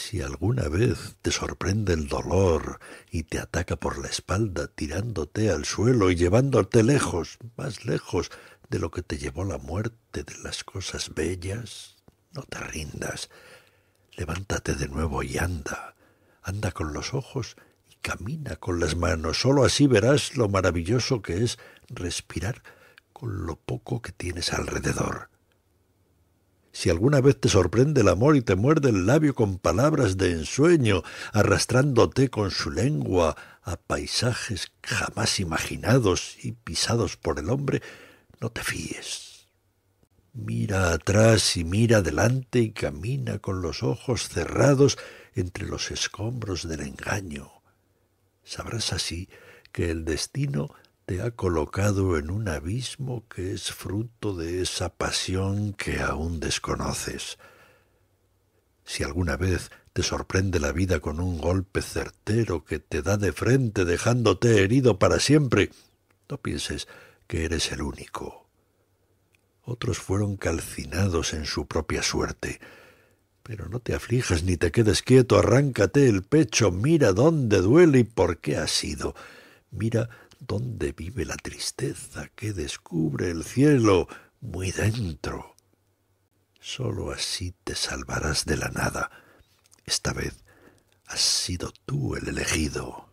Si alguna vez te sorprende el dolor y te ataca por la espalda, tirándote al suelo y llevándote lejos, más lejos de lo que te llevó la muerte de las cosas bellas, no te rindas. Levántate de nuevo y anda. Anda con los ojos y camina con las manos. Solo así verás lo maravilloso que es respirar con lo poco que tienes alrededor. Si alguna vez te sorprende el amor y te muerde el labio con palabras de ensueño, arrastrándote con su lengua a paisajes jamás imaginados y pisados por el hombre, no te fíes. Mira atrás y mira adelante y camina con los ojos cerrados entre los escombros del engaño. Sabrás así que el destino te ha colocado en un abismo que es fruto de esa pasión que aún desconoces. Si alguna vez te sorprende la vida con un golpe certero que te da de frente dejándote herido para siempre, no pienses que eres el único. Otros fueron calcinados en su propia suerte. Pero no te aflijas ni te quedes quieto, arráncate el pecho, mira dónde duele y por qué ha sido. Mira ¿Dónde vive la tristeza que descubre el cielo muy dentro? Sólo así te salvarás de la nada. Esta vez has sido tú el elegido.